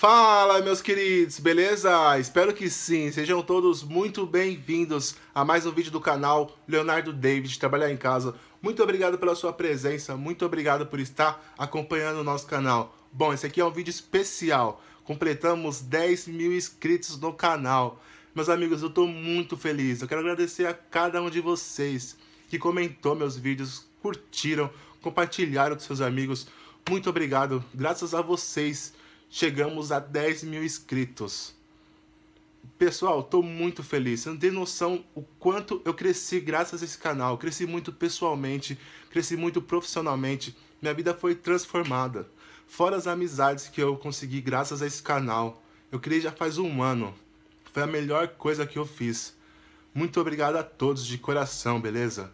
Fala, meus queridos, beleza? Espero que sim. Sejam todos muito bem-vindos a mais um vídeo do canal Leonardo David Trabalhar em Casa. Muito obrigado pela sua presença, muito obrigado por estar acompanhando o nosso canal. Bom, esse aqui é um vídeo especial. Completamos 10 mil inscritos no canal. Meus amigos, eu estou muito feliz. Eu quero agradecer a cada um de vocês que comentou meus vídeos, curtiram, compartilharam com seus amigos. Muito obrigado. Graças a vocês Chegamos a 10 mil inscritos. Pessoal, estou muito feliz. Você não tem noção o quanto eu cresci graças a esse canal. Eu cresci muito pessoalmente, cresci muito profissionalmente. Minha vida foi transformada. Fora as amizades que eu consegui graças a esse canal. Eu criei já faz um ano. Foi a melhor coisa que eu fiz. Muito obrigado a todos de coração, beleza?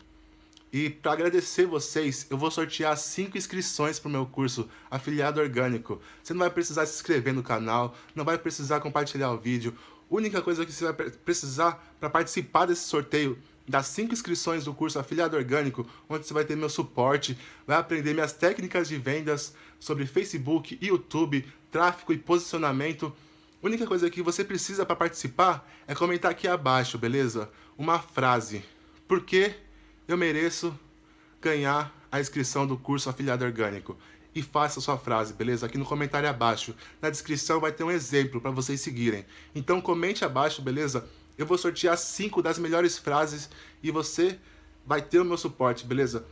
E para agradecer vocês, eu vou sortear 5 inscrições para o meu curso Afiliado Orgânico. Você não vai precisar se inscrever no canal, não vai precisar compartilhar o vídeo. A única coisa que você vai precisar para participar desse sorteio das 5 inscrições do curso Afiliado Orgânico, onde você vai ter meu suporte, vai aprender minhas técnicas de vendas sobre Facebook, YouTube, tráfego e posicionamento. A única coisa que você precisa para participar é comentar aqui abaixo, beleza? Uma frase. Por quê? eu mereço ganhar a inscrição do curso Afiliado Orgânico. E faça sua frase, beleza? Aqui no comentário abaixo. Na descrição vai ter um exemplo para vocês seguirem. Então comente abaixo, beleza? Eu vou sortear cinco das melhores frases e você vai ter o meu suporte, beleza?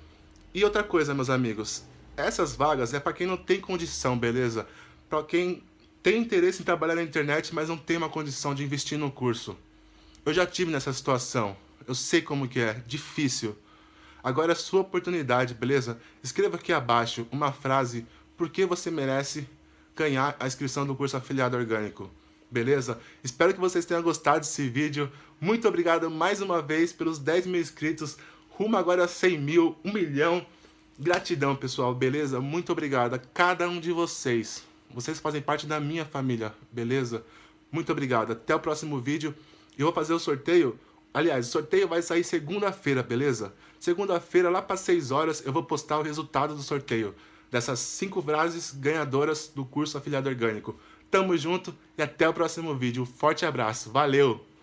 E outra coisa, meus amigos, essas vagas é para quem não tem condição, beleza? Para quem tem interesse em trabalhar na internet, mas não tem uma condição de investir no curso. Eu já tive nessa situação. Eu sei como que é, difícil. Agora é sua oportunidade, beleza? Escreva aqui abaixo uma frase por que você merece ganhar a inscrição do curso Afiliado Orgânico. Beleza? Espero que vocês tenham gostado desse vídeo. Muito obrigado mais uma vez pelos 10 mil inscritos. Rumo agora a 100 mil, 1 milhão. Gratidão, pessoal, beleza? Muito obrigado a cada um de vocês. Vocês fazem parte da minha família, beleza? Muito obrigado. Até o próximo vídeo. Eu vou fazer o sorteio Aliás, o sorteio vai sair segunda-feira, beleza? Segunda-feira, lá para 6 horas, eu vou postar o resultado do sorteio dessas cinco frases ganhadoras do curso Afiliado Orgânico. Tamo junto e até o próximo vídeo. Forte abraço. Valeu!